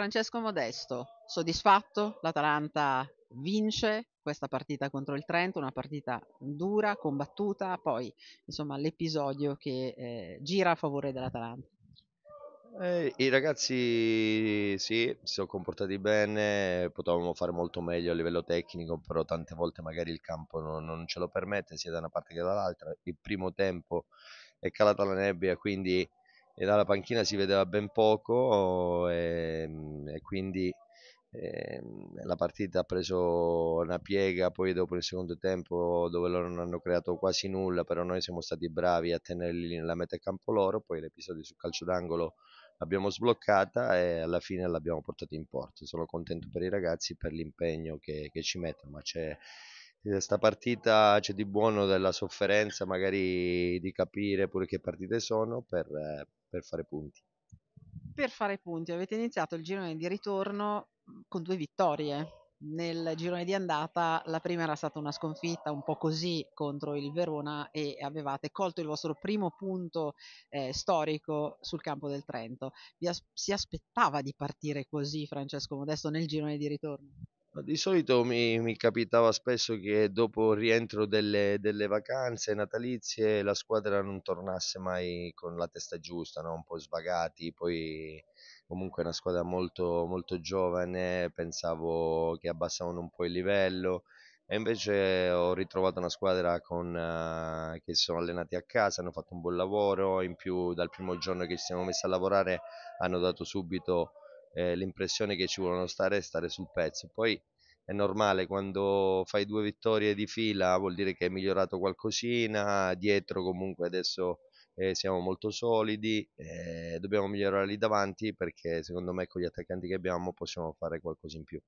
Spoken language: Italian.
Francesco Modesto, soddisfatto? L'Atalanta vince questa partita contro il Trento, una partita dura, combattuta, poi insomma l'episodio che eh, gira a favore dell'Atalanta. Eh, I ragazzi sì, si sono comportati bene, potevamo fare molto meglio a livello tecnico, però tante volte magari il campo non, non ce lo permette sia da una parte che dall'altra. Il primo tempo è calata la nebbia, quindi e dalla panchina si vedeva ben poco e, ehm, e quindi eh, la partita ha preso una piega poi dopo il secondo tempo dove loro non hanno creato quasi nulla però noi siamo stati bravi a tenerli nella metà campo loro poi l'episodio sul calcio d'angolo l'abbiamo sbloccata e alla fine l'abbiamo portata in porto sono contento per i ragazzi per l'impegno che, che ci mettono ma c'è questa eh, partita c'è di buono della sofferenza, magari di capire pure che partite sono per, per fare punti. Per fare punti avete iniziato il girone di ritorno mhmm, con due vittorie. Nel girone di andata la prima era stata una sconfitta un po' così contro il Verona e avevate colto il vostro primo punto eh, storico sul campo del Trento. As- si aspettava di partire così Francesco Modesto nel girone di ritorno? Ma di solito mi, mi capitava spesso che dopo il rientro delle, delle vacanze natalizie la squadra non tornasse mai con la testa giusta, no? un po' svagati, poi comunque è una squadra molto, molto giovane, pensavo che abbassavano un po' il livello e invece ho ritrovato una squadra con, eh, che si sono allenati a casa, hanno fatto un buon lavoro, in più dal primo giorno che ci siamo messi a lavorare hanno dato subito eh, l'impressione che ci vogliono stare è stare sul pezzo. Poi è normale, quando fai due vittorie di fila vuol dire che hai migliorato qualcosina, dietro comunque adesso eh, siamo molto solidi, eh, dobbiamo migliorare lì davanti perché secondo me con gli attaccanti che abbiamo possiamo fare qualcosa in più.